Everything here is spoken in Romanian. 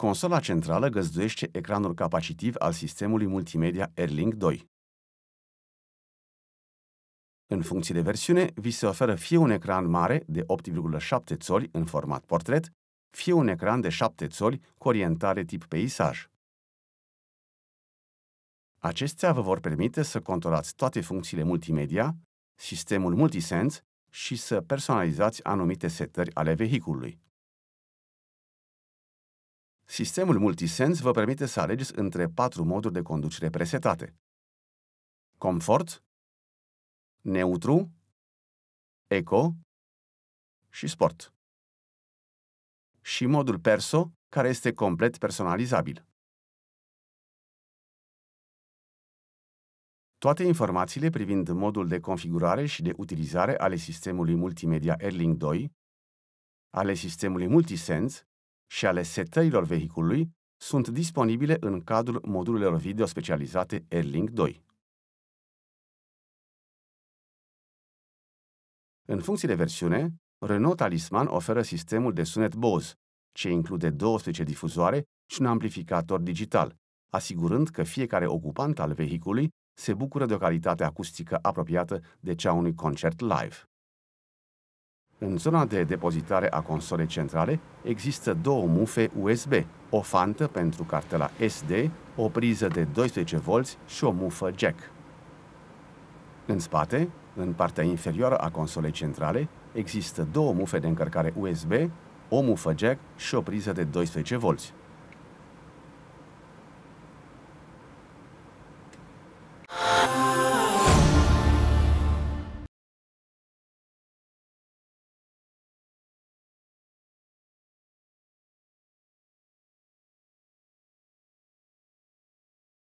Consola centrală găzduiește ecranul capacitiv al sistemului multimedia AirLink 2. În funcție de versiune, vi se oferă fie un ecran mare de 8,7 țoli în format portret, fie un ecran de 7 țoli cu orientare tip peisaj. Acestea vă vor permite să controlați toate funcțiile multimedia, sistemul multisense și să personalizați anumite setări ale vehiculului. Sistemul Multisense vă permite să alegeți între patru moduri de conducere presetate. Confort, neutru, eco și sport. Și modul perso, care este complet personalizabil. Toate informațiile privind modul de configurare și de utilizare ale sistemului multimedia Erling 2, ale sistemului Multisense și ale setărilor vehiculului sunt disponibile în cadrul modulelor video specializate AirLink 2. În funcție de versiune, Renault Talisman oferă sistemul de sunet Bose, ce include 12 difuzoare și un amplificator digital, asigurând că fiecare ocupant al vehicului se bucură de o calitate acustică apropiată de cea unui concert live. În zona de depozitare a consolei centrale există două mufe USB, o fantă pentru cartela SD, o priză de 12V și o mufă jack. În spate, în partea inferioară a consolei centrale, există două mufe de încărcare USB, o mufă jack și o priză de 12V.